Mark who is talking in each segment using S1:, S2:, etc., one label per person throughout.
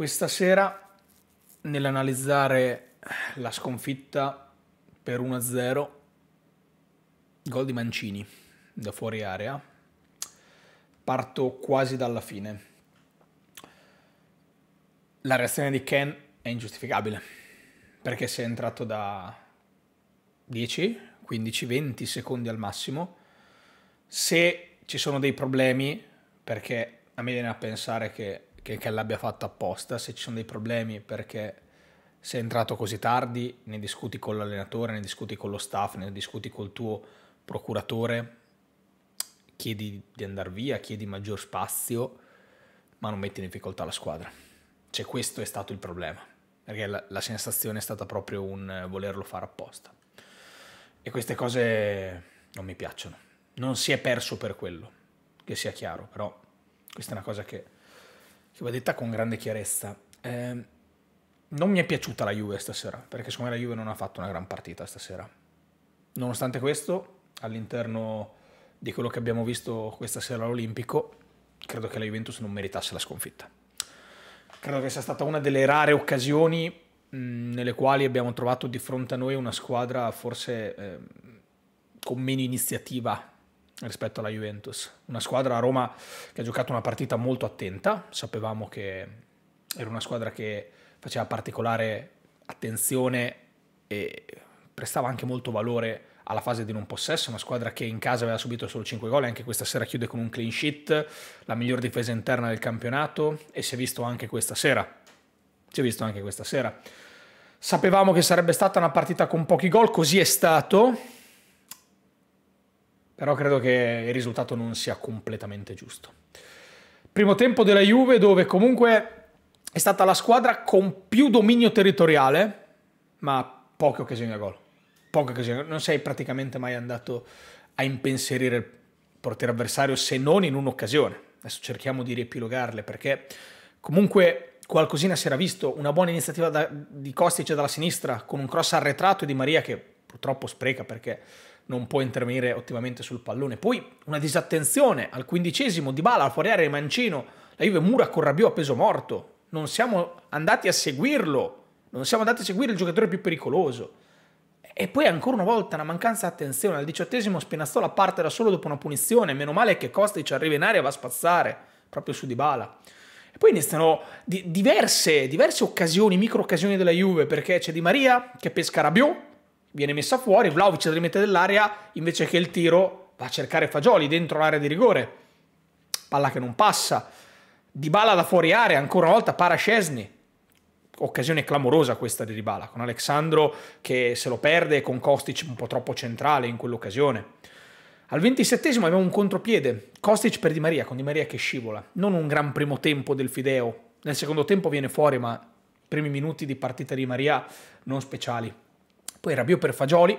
S1: Questa sera, nell'analizzare la sconfitta per 1-0, gol di Mancini da fuori area, parto quasi dalla fine. La reazione di Ken è ingiustificabile, perché se è entrato da 10, 15, 20 secondi al massimo, se ci sono dei problemi, perché a me viene a pensare che che, che l'abbia fatto apposta, se ci sono dei problemi perché sei entrato così tardi, ne discuti con l'allenatore, ne discuti con lo staff, ne discuti col tuo procuratore, chiedi di andare via, chiedi maggior spazio, ma non metti in difficoltà la squadra. Cioè questo è stato il problema, perché la, la sensazione è stata proprio un eh, volerlo fare apposta. E queste cose non mi piacciono. Non si è perso per quello, che sia chiaro, però questa è una cosa che che va detta con grande chiarezza. Eh, non mi è piaciuta la Juve stasera, perché secondo me la Juve non ha fatto una gran partita stasera. Nonostante questo, all'interno di quello che abbiamo visto questa sera all'Olimpico, credo che la Juventus non meritasse la sconfitta. Credo che sia stata una delle rare occasioni nelle quali abbiamo trovato di fronte a noi una squadra forse eh, con meno iniziativa rispetto alla Juventus. Una squadra a Roma che ha giocato una partita molto attenta, sapevamo che era una squadra che faceva particolare attenzione e prestava anche molto valore alla fase di non possesso, una squadra che in casa aveva subito solo 5 gol, anche questa sera chiude con un clean sheet, la miglior difesa interna del campionato e si è visto anche questa sera. Si è visto anche questa sera. Sapevamo che sarebbe stata una partita con pochi gol, così è stato però credo che il risultato non sia completamente giusto. Primo tempo della Juve dove comunque è stata la squadra con più dominio territoriale, ma poche occasioni a gol. Poche occasioni, non sei praticamente mai andato a impensierire il portiere avversario se non in un'occasione. Adesso cerchiamo di riepilogarle perché comunque qualcosina si era visto, una buona iniziativa da, di Kostic dalla sinistra con un cross arretrato di Maria che purtroppo spreca perché non può intervenire ottimamente sul pallone. Poi una disattenzione al quindicesimo di Bala, fuori area Mancino, la Juve mura con Rabiot a peso morto. Non siamo andati a seguirlo, non siamo andati a seguire il giocatore più pericoloso. E poi ancora una volta una mancanza di attenzione. Al diciottesimo Spinazzola parte da solo dopo una punizione, meno male che ci arriva in aria e va a spazzare proprio su di Bala. E poi iniziano di diverse, diverse occasioni, micro occasioni della Juve, perché c'è Di Maria che pesca Rabiot, viene messa fuori, Vlaovic la rimette dell'area invece che il tiro va a cercare Fagioli dentro l'area di rigore, palla che non passa, Dybala da fuori area, ancora una volta para Parascesni, occasione clamorosa questa di Dybala, con Alexandro che se lo perde e con Kostic un po' troppo centrale in quell'occasione. Al 27 abbiamo un contropiede, Kostic per Di Maria, con Di Maria che scivola. Non un gran primo tempo del Fideo, nel secondo tempo viene fuori, ma primi minuti di partita di Maria non speciali. Poi Rabiot per Fagioli,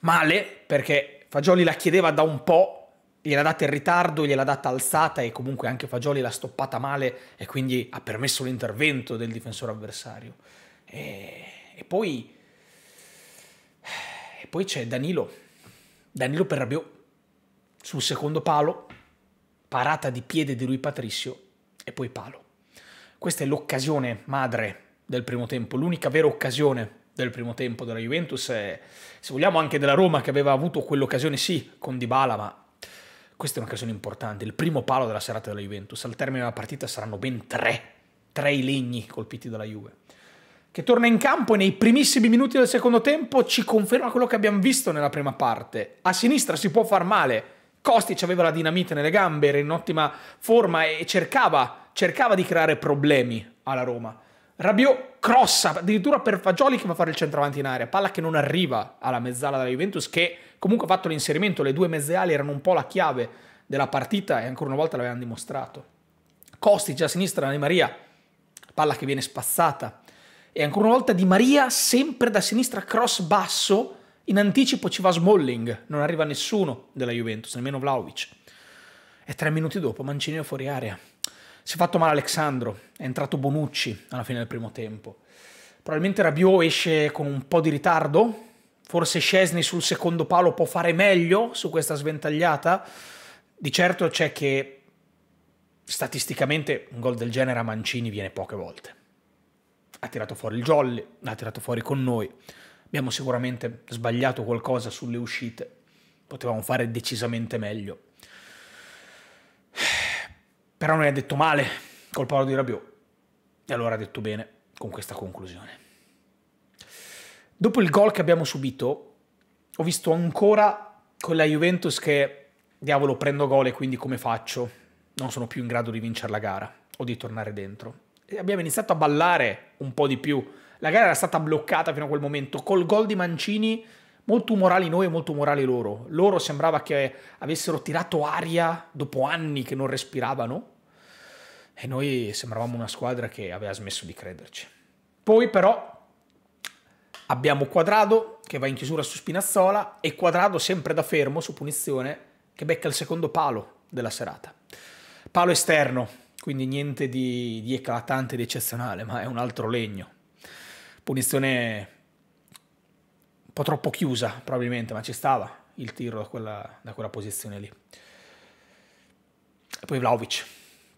S1: male perché Fagioli la chiedeva da un po', gliel'ha data in ritardo, gliel'ha data alzata e comunque anche Fagioli l'ha stoppata male e quindi ha permesso l'intervento del difensore avversario. E, e poi, e poi c'è Danilo, Danilo per Rabiot sul secondo palo, parata di piede di lui Patricio e poi palo. Questa è l'occasione madre del primo tempo, l'unica vera occasione del primo tempo della Juventus e se vogliamo anche della Roma che aveva avuto quell'occasione sì con Dybala ma questa è un'occasione importante, il primo palo della serata della Juventus, al termine della partita saranno ben tre, tre i legni colpiti dalla Juve che torna in campo e nei primissimi minuti del secondo tempo ci conferma quello che abbiamo visto nella prima parte. A sinistra si può far male. Kostic aveva la dinamite nelle gambe, era in ottima forma e cercava, cercava di creare problemi alla Roma. Rabiot crossa addirittura per Fagioli che va a fare il centravanti in area, palla che non arriva alla mezzala della Juventus che comunque ha fatto l'inserimento, le due mezze ali erano un po' la chiave della partita e ancora una volta l'avevano dimostrato. Costi già a sinistra Di Maria, palla che viene spazzata e ancora una volta Di Maria sempre da sinistra cross basso, in anticipo ci va Smalling, non arriva nessuno della Juventus, nemmeno Vlaovic. E tre minuti dopo Mancini è fuori area. Si è fatto male Alexandro, è entrato Bonucci alla fine del primo tempo. Probabilmente Rabiot esce con un po' di ritardo, forse Scesni sul secondo palo può fare meglio su questa sventagliata. Di certo c'è che statisticamente un gol del genere a Mancini viene poche volte. Ha tirato fuori il jolly, l'ha tirato fuori con noi. Abbiamo sicuramente sbagliato qualcosa sulle uscite. Potevamo fare decisamente meglio. Però non è detto male col Paolo di Rabiot. E allora ha detto bene con questa conclusione. Dopo il gol che abbiamo subito, ho visto ancora quella Juventus che, diavolo, prendo gol e quindi come faccio? Non sono più in grado di vincere la gara o di tornare dentro. E abbiamo iniziato a ballare un po' di più. La gara era stata bloccata fino a quel momento. Col gol di Mancini, molto umorali noi e molto umorali loro. Loro sembrava che avessero tirato aria dopo anni che non respiravano e noi sembravamo una squadra che aveva smesso di crederci. Poi però abbiamo Quadrado che va in chiusura su Spinazzola e Quadrado sempre da fermo su punizione che becca il secondo palo della serata. Palo esterno, quindi niente di, di eclatante, di eccezionale, ma è un altro legno. Punizione un po' troppo chiusa probabilmente, ma ci stava il tiro da quella, da quella posizione lì. E poi Vlaovic,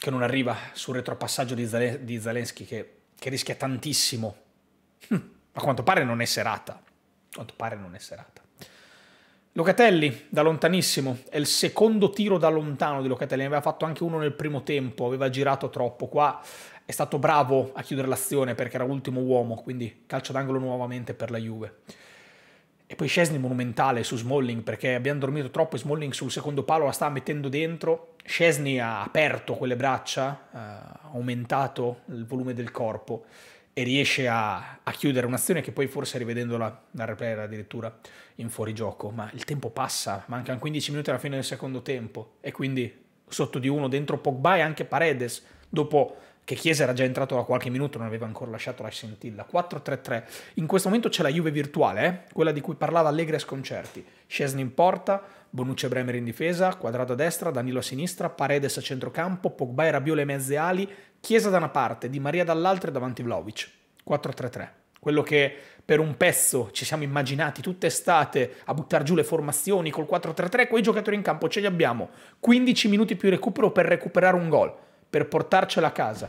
S1: che non arriva sul retropassaggio di, Zale- di Zelensky che, che, rischia tantissimo. Hm, a quanto pare non è serata. A quanto pare non è serata. Locatelli da lontanissimo, è il secondo tiro da lontano di Locatelli, ne aveva fatto anche uno nel primo tempo, aveva girato troppo, qua è stato bravo a chiudere l'azione perché era ultimo uomo, quindi calcio d'angolo nuovamente per la Juve e poi Scesni monumentale su Smalling perché abbiamo dormito troppo e Smalling sul secondo palo la stava mettendo dentro. Scesni ha aperto quelle braccia, eh, ha aumentato il volume del corpo e riesce a, a chiudere un'azione che poi forse rivedendola dal replay era addirittura in fuorigioco, ma il tempo passa, mancano 15 minuti alla fine del secondo tempo e quindi sotto di uno dentro Pogba e anche Paredes dopo che Chiesa era già entrato da qualche minuto, non aveva ancora lasciato la scintilla. 4-3-3. In questo momento c'è la Juve virtuale, eh? quella di cui parlava Allegri a sconcerti. Scesni in porta, Bonucci e Bremer in difesa, Quadrato a destra, Danilo a sinistra, Paredes a centrocampo, Pogba e Rabiole ai mezze ali, Chiesa da una parte, Di Maria dall'altra e davanti Vlaovic. 4-3-3. Quello che per un pezzo ci siamo immaginati tutta estate a buttare giù le formazioni col 4-3-3, quei giocatori in campo ce li abbiamo. 15 minuti più recupero per recuperare un gol per portarcela a casa.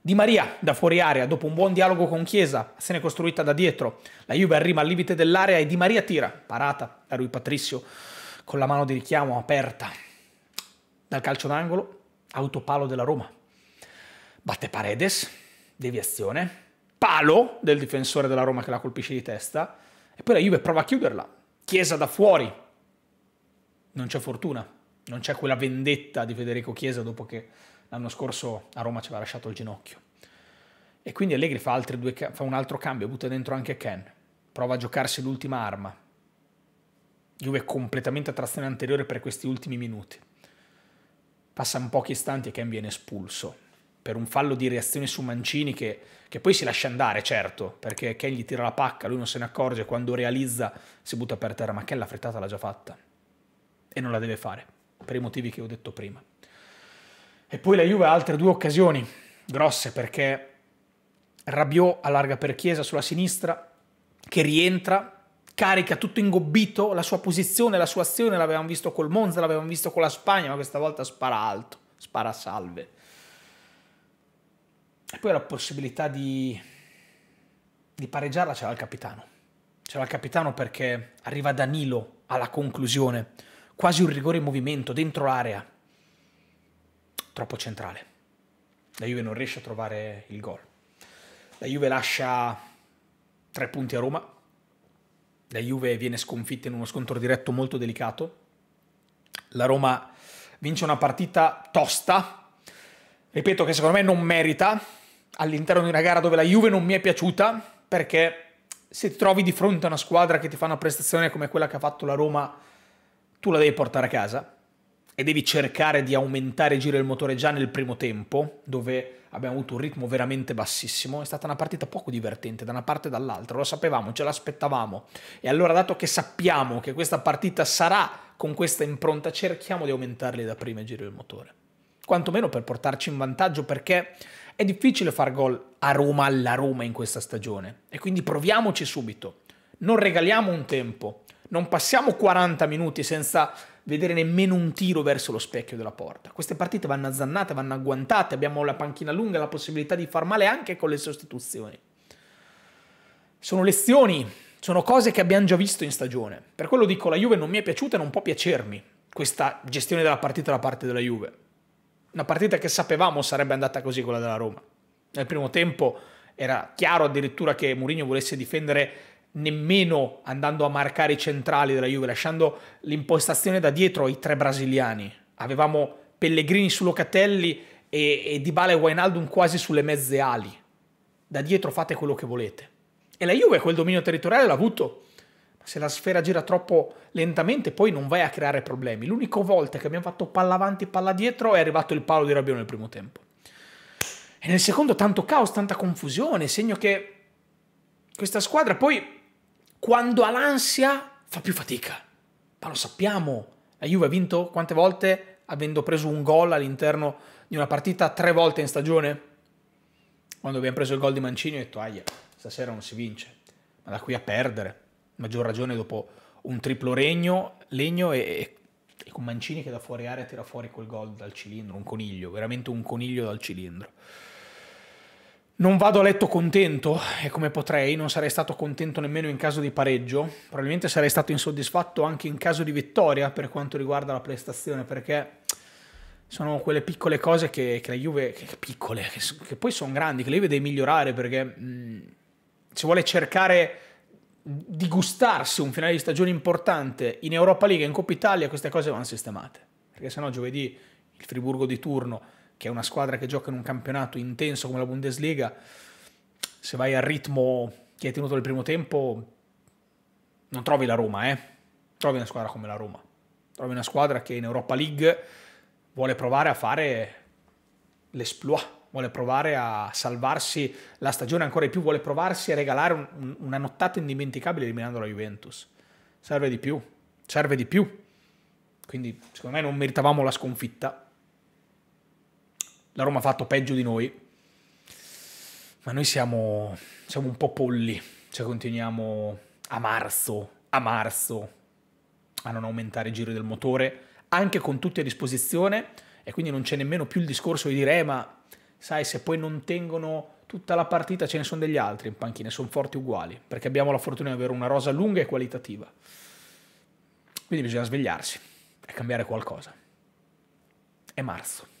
S1: Di Maria, da fuori area, dopo un buon dialogo con Chiesa, se ne è costruita da dietro. La Juve arriva al limite dell'area e Di Maria tira, parata da Rui Patricio, con la mano di richiamo aperta. Dal calcio d'angolo, autopalo della Roma. Batte Paredes, deviazione, palo del difensore della Roma che la colpisce di testa. E poi la Juve prova a chiuderla. Chiesa da fuori. Non c'è fortuna non c'è quella vendetta di Federico Chiesa dopo che l'anno scorso a Roma ci aveva lasciato il ginocchio. E quindi Allegri fa, due, fa un altro cambio, butta dentro anche Ken, prova a giocarsi l'ultima arma. Juve è completamente a trazione anteriore per questi ultimi minuti. Passano pochi istanti e Ken viene espulso per un fallo di reazione su Mancini che, che, poi si lascia andare, certo, perché Ken gli tira la pacca, lui non se ne accorge, quando realizza si butta per terra, ma Ken la frittata l'ha già fatta e non la deve fare per i motivi che ho detto prima. E poi la Juve ha altre due occasioni grosse perché Rabiot allarga per Chiesa sulla sinistra che rientra, carica tutto ingobbito, la sua posizione, la sua azione l'avevamo visto col Monza, l'avevamo visto con la Spagna, ma questa volta spara alto, spara salve. E poi la possibilità di, di pareggiarla c'era il capitano. C'era il capitano perché arriva Danilo alla conclusione quasi un rigore in movimento dentro l'area. Troppo centrale. La Juve non riesce a trovare il gol. La Juve lascia tre punti a Roma. La Juve viene sconfitta in uno scontro diretto molto delicato. La Roma vince una partita tosta. Ripeto che secondo me non merita all'interno di una gara dove la Juve non mi è piaciuta perché se ti trovi di fronte a una squadra che ti fa una prestazione come quella che ha fatto la Roma tu la devi portare a casa e devi cercare di aumentare il giro del motore già nel primo tempo, dove abbiamo avuto un ritmo veramente bassissimo. È stata una partita poco divertente da una parte e dall'altra, lo sapevamo, ce l'aspettavamo. E allora, dato che sappiamo che questa partita sarà con questa impronta, cerchiamo di aumentarli da prima il giro del motore. Quantomeno per portarci in vantaggio, perché è difficile far gol a Roma alla Roma in questa stagione. E quindi proviamoci subito. Non regaliamo un tempo non passiamo 40 minuti senza vedere nemmeno un tiro verso lo specchio della porta. Queste partite vanno azzannate, vanno agguantate, abbiamo la panchina lunga, la possibilità di far male anche con le sostituzioni. Sono lezioni, sono cose che abbiamo già visto in stagione. Per quello dico la Juve non mi è piaciuta e non può piacermi questa gestione della partita da parte della Juve. Una partita che sapevamo sarebbe andata così quella della Roma. Nel primo tempo era chiaro addirittura che Mourinho volesse difendere nemmeno andando a marcare i centrali della Juve, lasciando l'impostazione da dietro ai tre brasiliani. Avevamo Pellegrini su Locatelli e, e Dybala e Wijnaldum quasi sulle mezze ali. Da dietro fate quello che volete. E la Juve quel dominio territoriale l'ha avuto. Ma se la sfera gira troppo lentamente poi non vai a creare problemi. L'unica volta che abbiamo fatto palla avanti, e palla dietro è arrivato il palo di Rabiot nel primo tempo. E nel secondo tanto caos, tanta confusione, segno che questa squadra poi quando ha l'ansia fa più fatica. Ma lo sappiamo, la Juve ha vinto quante volte avendo preso un gol all'interno di una partita tre volte in stagione? Quando abbiamo preso il gol di Mancini ho detto, ahia, stasera non si vince, ma da qui a perdere, maggior ragione dopo un triplo regno, legno e, e, e con Mancini che da fuori area tira fuori quel gol dal cilindro, un coniglio, veramente un coniglio dal cilindro. Non vado a letto contento, e eh, come potrei, non sarei stato contento nemmeno in caso di pareggio, probabilmente sarei stato insoddisfatto anche in caso di vittoria per quanto riguarda la prestazione, perché sono quelle piccole cose che, che la Juve, che, piccole, che, che poi sono grandi, che la Juve deve migliorare, perché se vuole cercare di gustarsi un finale di stagione importante in Europa League e in Coppa Italia, queste cose vanno sistemate, perché sennò giovedì il Friburgo di turno che è una squadra che gioca in un campionato intenso come la Bundesliga, se vai al ritmo che hai tenuto nel primo tempo, non trovi la Roma, eh? Trovi una squadra come la Roma. Trovi una squadra che in Europa League vuole provare a fare l'esploit, vuole provare a salvarsi la stagione ancora di più, vuole provarsi a regalare un, una nottata indimenticabile eliminando la Juventus. Serve di più, serve di più. Quindi secondo me non meritavamo la sconfitta, la Roma ha fatto peggio di noi, ma noi siamo, siamo un po' polli, cioè continuiamo a marzo, a marzo, a non aumentare i giri del motore, anche con tutti a disposizione, e quindi non c'è nemmeno più il discorso di dire, eh, ma sai, se poi non tengono tutta la partita ce ne sono degli altri in panchina, sono forti uguali, perché abbiamo la fortuna di avere una rosa lunga e qualitativa. Quindi bisogna svegliarsi e cambiare qualcosa. È marzo.